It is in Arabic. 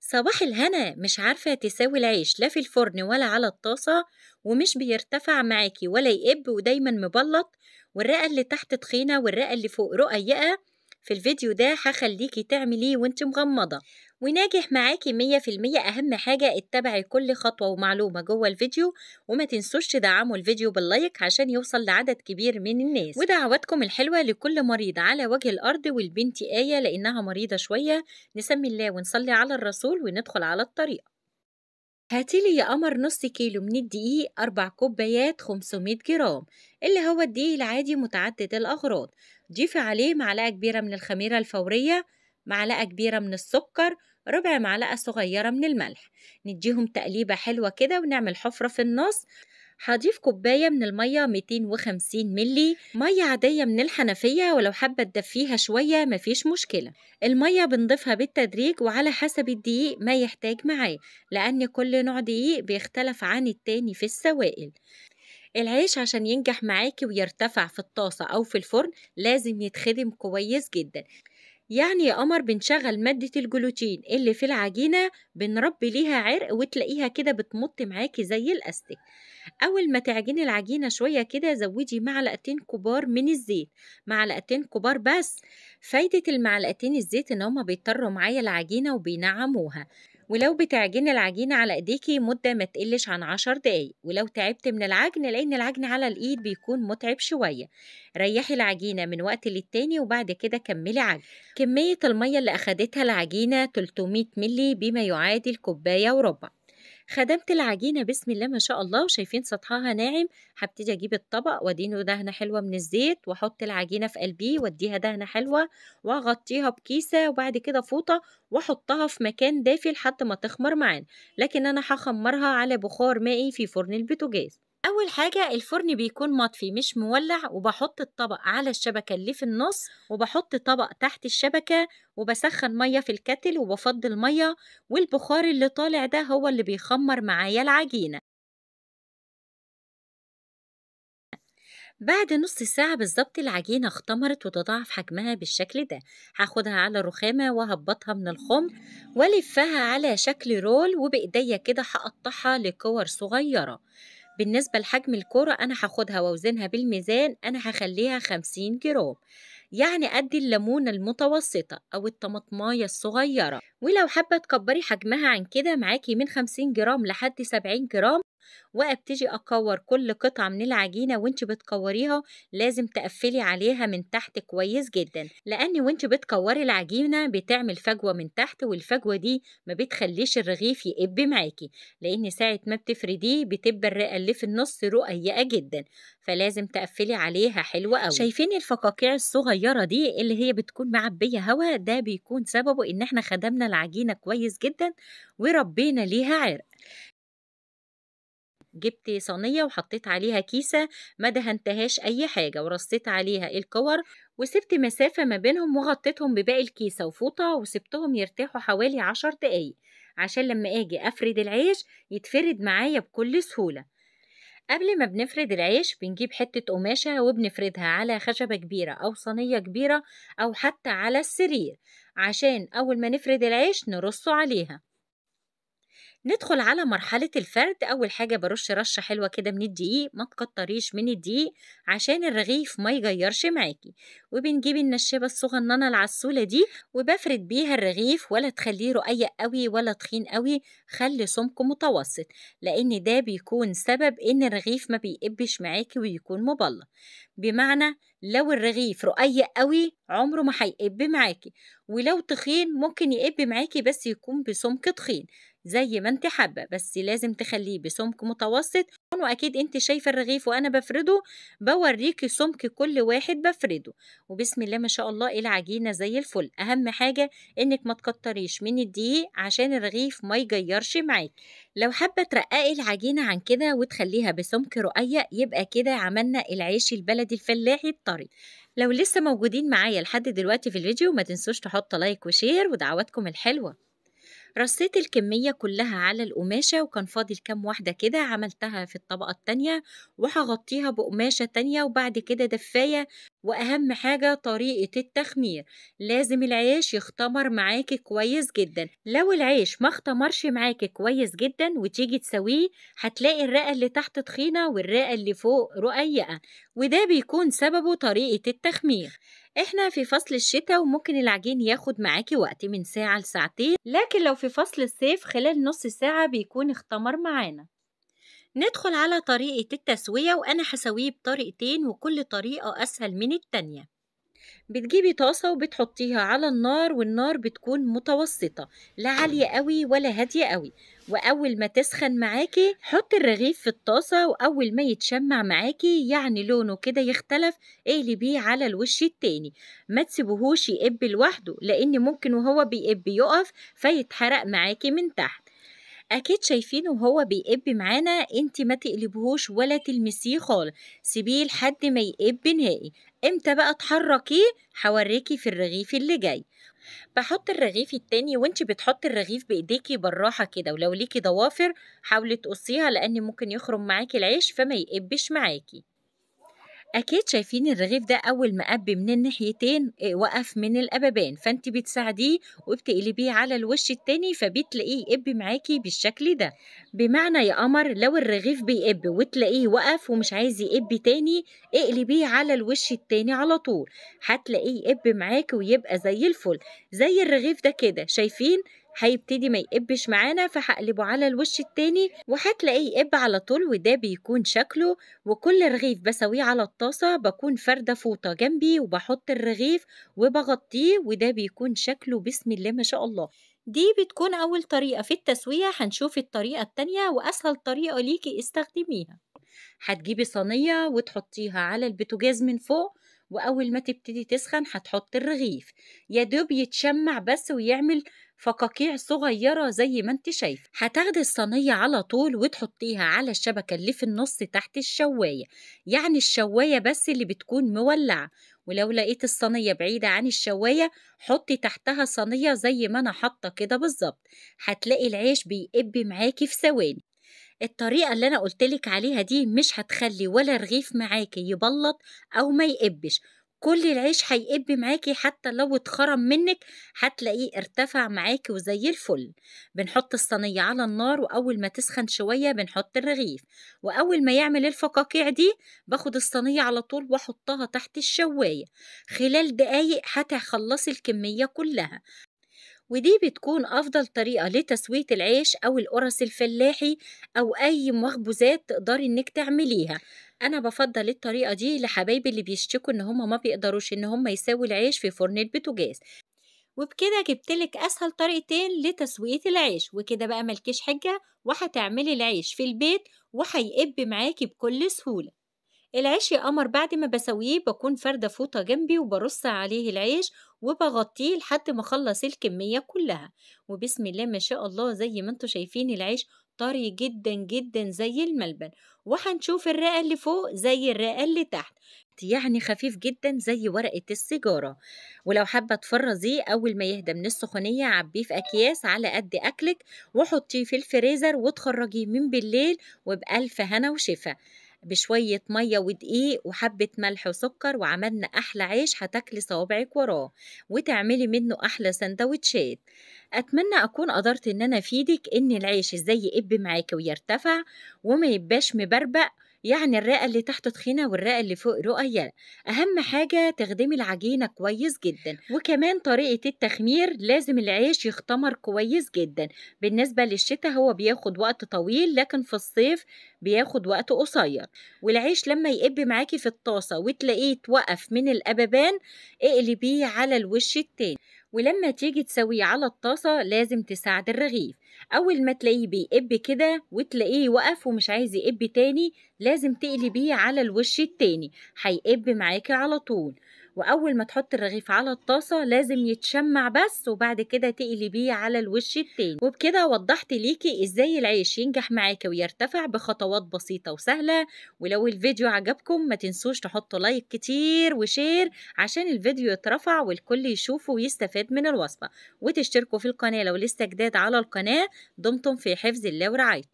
صباح الهنا مش عارفة تساوي العيش لا في الفرن ولا على الطاسة ومش بيرتفع معاكي ولا يقب ودايما مبلط والرئة اللي تحت تخينة والرئة اللي فوق رقيقة في الفيديو ده هخليكي تعمليه إيه وانت مغمضة وناجح معاكي مية في المية أهم حاجة اتبعي كل خطوة ومعلومة جوه الفيديو وما تنسوش تدعموا الفيديو باللايك عشان يوصل لعدد كبير من الناس ودعواتكم الحلوة لكل مريض على وجه الأرض والبنت آية لأنها مريضة شوية نسمي الله ونصلي على الرسول وندخل على الطريقة هاتيلي يا قمر نص كيلو من الدقيق أربع كوبايات 500 جرام اللي هو الدقيق العادي متعدد الأغراض ضيفي عليه معلقة كبيرة من الخميرة الفورية معلقة كبيرة من السكر ربع معلقة صغيرة من الملح نديهم تقليبة حلوة كده ونعمل حفرة في النص هضيف كوباية من المية 250 ملي مية عادية من الحنفية ولو حابة تدفيها شوية مفيش مشكلة المية بنضيفها بالتدريج وعلى حسب الدقيق ما يحتاج معاه لأن كل نوع دقيق بيختلف عن التاني في السوائل العيش عشان ينجح معاكي ويرتفع في الطاسة أو في الفرن لازم يتخدم كويس جدا يعني يا قمر بنشغل مادة الجلوتين اللي في العجينة بنربي ليها عرق وتلاقيها كده بتمط معاكي زي الأستك أول ما تعجني العجينة شوية كده زودي معلقتين كبار من الزيت معلقتين كبار بس فايدة المعلقتين الزيت إن هما بيضطروا معايا العجينة وبينعموها ولو بتعجني العجينة على ايديكي مدة ما تقلش عن عشر دقايق ولو تعبت من العجن لأن العجن على الإيد بيكون متعب شوية ريحي العجينة من وقت للتاني وبعد كده كملي عجن كمية المية اللي أخدتها العجينة 300 ملي بما يعادل كوباية وربع خدمت العجينة بسم الله ما شاء الله وشايفين سطحها ناعم هبتدي أجيب الطبق وأدينه دهنة حلوة من الزيت وأحط العجينة في قلبيه وأديها دهنة حلوة وأغطيها بكيسة وبعد كده فوطة وأحطها في مكان دافي لحد ما تخمر معانا لكن أنا هخمرها على بخار مائي في فرن البوتاجاز أول حاجة الفرن بيكون مطفي مش مولع وبحط الطبق على الشبكة اللي في النص وبحط طبق تحت الشبكة وبسخن مية في الكتل وبفضي المية والبخار اللي طالع ده هو اللي بيخمر معايا العجينة بعد نص ساعة بالظبط العجينة اختمرت وتضاعف حجمها بالشكل ده هاخدها على الرخامة وهبطها من الخم والفها على شكل رول وبإيديا كده هقطعها لكور صغيرة بالنسبة لحجم الكرة أنا هاخدها وأوزنها بالميزان أنا هخليها خمسين جرام يعني قد الليمونة المتوسطة أو الطماطماية الصغيرة ولو حابة تكبري حجمها عن كده معاكي من خمسين جرام لحد سبعين جرام وابتدي اكور كل قطعه من العجينه وانت بتكوريها لازم تقفلي عليها من تحت كويس جدا لان وانت بتكوري العجينه بتعمل فجوه من تحت والفجوه دي ما بتخليش الرغيف يقب معاكي لان ساعه ما بتفرديه بتبقى الرئه اللي في النص رقيقه جدا فلازم تقفلي عليها حلوة قوي شايفين الفقاقيع الصغيره دي اللي هي بتكون معبيه هوا ده بيكون سببه ان احنا خدمنا العجينه كويس جدا وربينا ليها عرق جبت صينية وحطيت عليها كيسة ما دهنتهاش أي حاجة ورصيت عليها الكور وسبت مسافة ما بينهم وغطيتهم بباقي الكيسة وفوطة وسبتهم يرتاحوا حوالي عشر دقايق عشان لما أجي أفرد العيش يتفرد معايا بكل سهولة قبل ما بنفرد العيش بنجيب حتة قماشة وبنفردها على خشبة كبيرة أو صينية كبيرة أو حتى على السرير عشان أول ما نفرد العيش نرصه عليها ندخل على مرحلة الفرد أول حاجة برش رشة حلوة كده من الدقيق ما تكتريش من الدقيق عشان الرغيف ما يغيرش معاكي وبنجيب النشابة الصغننة العسولة دي وبفرد بيها الرغيف ولا تخليه رقيق قوي ولا تخين قوي خلي سمكه متوسط لأن ده بيكون سبب إن الرغيف ما بيقبش معاكي ويكون مبلط بمعنى لو الرغيف رقيق قوي عمره ما هيقب معاكي ولو تخين ممكن يقب معاكي بس يكون بسمك تخين زي ما انت حابه بس لازم تخليه بسمك متوسط واكيد انت شايفه الرغيف وانا بفرده بوريكي سمك كل واحد بفرده وبسم الله ما شاء الله العجينه زي الفل اهم حاجه انك ما تكتريش من الدقيق عشان الرغيف ما يجيرش معاك لو حابه ترققي العجينه عن كده وتخليها بسمك رقيق يبقى كده عملنا العيش البلدي الفلاحي الطري لو لسه موجودين معايا لحد دلوقتي في الفيديو ما تنسوش تحطوا لايك وشير ودعواتكم الحلوه رصيت الكمية كلها على القماشة وكان فاضل كام واحدة كده عملتها في الطبقة التانية وهغطيها بقماشة تانية وبعد كده دفاية واهم حاجه طريقه التخمير لازم العيش يختمر معاكي كويس جدا لو العيش ما اختمرش معاكي كويس جدا وتيجي تسويه هتلاقي الرئه اللي تحت تخينه والرئه اللي فوق رقيقه وده بيكون سببه طريقه التخمير احنا في فصل الشتاء وممكن العجين ياخد معاكي وقت من ساعه لساعتين لكن لو في فصل الصيف خلال نص ساعه بيكون اختمر معانا ندخل على طريقة التسوية وأنا هسويه بطريقتين وكل طريقة أسهل من التانية بتجيبي طاسة وبتحطيها على النار والنار بتكون متوسطة لا عالية قوي ولا هادية قوي وأول ما تسخن معاكي حطي الرغيف في الطاسة وأول ما يتشمع معاكي يعني لونه كده يختلف اقلبيه على الوش التاني ما تسيبهوش يقب لوحده لأن ممكن وهو بيقب يقف فيتحرق معاكي من تحت أكيد شايفينه وهو بيقب معانا أنت ما تقلبهوش ولا تلمسيه خالص سيبيه لحد ما يقب نهائي امتى بقى تحركيه هوريكي في الرغيف اللي جاي بحط الرغيف التاني وانت بتحطي الرغيف بايديكي بالراحه كده ولو ليكي ضوافر حاولي تقصيها لان ممكن يخرم معاكي العيش فما يقبش معاكي اكيد شايفين الرغيف ده اول ما قب من الناحيتين آه، وقف من الابابان فانت بتساعديه وبتقلبيه على الوش التاني فبتلاقيه يقب معاكي بالشكل ده بمعنى يا قمر لو الرغيف بيقب وتلاقيه وقف ومش عايز يقب تاني اقلبيه على الوش التاني على طول هتلاقيه يقب معاكي ويبقى زي الفل زي الرغيف ده كده شايفين هيبتدي ما يقبش معانا فهقلبه على الوش التاني وهتلاقيه يقب على طول وده بيكون شكله وكل رغيف بسويه على الطاسة بكون فردة فوطة جنبي وبحط الرغيف وبغطيه وده بيكون شكله بسم الله ما شاء الله دي بتكون أول طريقة في التسوية هنشوف الطريقة التانية وأسهل طريقة ليكي استخدميها هتجيبي صينية وتحطيها على البتجاز من فوق وأول ما تبتدي تسخن هتحط الرغيف يا دوب يتشمع بس ويعمل فقاقيع صغيرة زي ما انت شايفة هتاخدي الصينية على طول وتحطيها على الشبكة اللي في النص تحت الشواية يعني الشواية بس اللي بتكون مولعة ولو لقيت الصينية بعيدة عن الشواية حطي تحتها صينية زي ما أنا حاطة كده بالظبط هتلاقي العيش بيقب معاكي في ثواني الطريقة اللي أنا قلتلك عليها دي مش هتخلي ولا رغيف معاكي يبلط أو ما يقبش كل العيش هيقب معاكي حتى لو اتخرم منك هتلاقيه ارتفع معاكي وزي الفل بنحط الصينية على النار وأول ما تسخن شوية بنحط الرغيف وأول ما يعمل الفقاقيع دي باخد الصينية على طول وأحطها تحت الشواية خلال دقايق هتخلصي الكمية كلها ودي بتكون أفضل طريقة لتسوية العيش أو القرص الفلاحي أو أي مخبوزات تقدري إنك تعمليها انا بفضل الطريقه دي لحبايبي اللي بيشتكوا ان هم ما بيقدروش ان هم يساووا العيش في فرن البوتاجاز وبكده جبتلك اسهل طريقتين لتسويه العيش وكده بقى ملكيش حجه وهتعملي العيش في البيت وهيقب معاكي بكل سهوله العيش يا قمر بعد ما بسويه بكون فردة فوطة جنبي وبرص عليه العيش وبغطيه لحد ما أخلص الكمية كلها وبسم الله ما شاء الله زي ما انتوا شايفين العيش طري جدا جدا زي الملبن وهنشوف الرقة اللي فوق زي الرقة اللي تحت يعني خفيف جدا زي ورقة السيجارة ولو حابة تفرزيه أول ما يهدى من السخنية عبيه في أكياس على قد أكلك وحطيه في الفريزر وتخرجيه من بالليل وبألف هنا وشفا بشوية مية ودقيق وحبة ملح وسكر وعملنا أحلى عيش هتاكلي صوابعك وراه وتعملي منه أحلى سندوتشات أتمنى أكون قدرت إن أنا أفيدك إن العيش إزاي يقب معاكي ويرتفع وما يبقاش مبربق يعني الرئة اللي تحت تخينة والرئة اللي فوق رؤية أهم حاجة تخدمي العجينة كويس جدا وكمان طريقة التخمير لازم العيش يختمر كويس جدا بالنسبة للشتاء هو بياخد وقت طويل لكن في الصيف بياخد وقت قصير والعيش لما يقب معاكي في الطاسة وتلاقيه توقف من الأبابان اقلبيه على الوش التاني ولما تيجي تسويه على الطاسة لازم تساعد الرغيف اول ما تلاقيه بيقب كده وتلاقيه وقف ومش عايز يقب تاني لازم تقلبيه على الوش التاني هيقب معاكي على طول واول ما تحط الرغيف على الطاسه لازم يتشمع بس وبعد كده تقلبيه على الوش التاني وبكده وضحت ليكي ازاي العيش ينجح معاكي ويرتفع بخطوات بسيطه وسهله ولو الفيديو عجبكم ما تنسوش تحطوا لايك كتير وشير عشان الفيديو يترفع والكل يشوفه ويستفاد من الوصفه وتشتركوا في القناه لو لسه جداد على القناه دمتم في حفظ الله ورعايته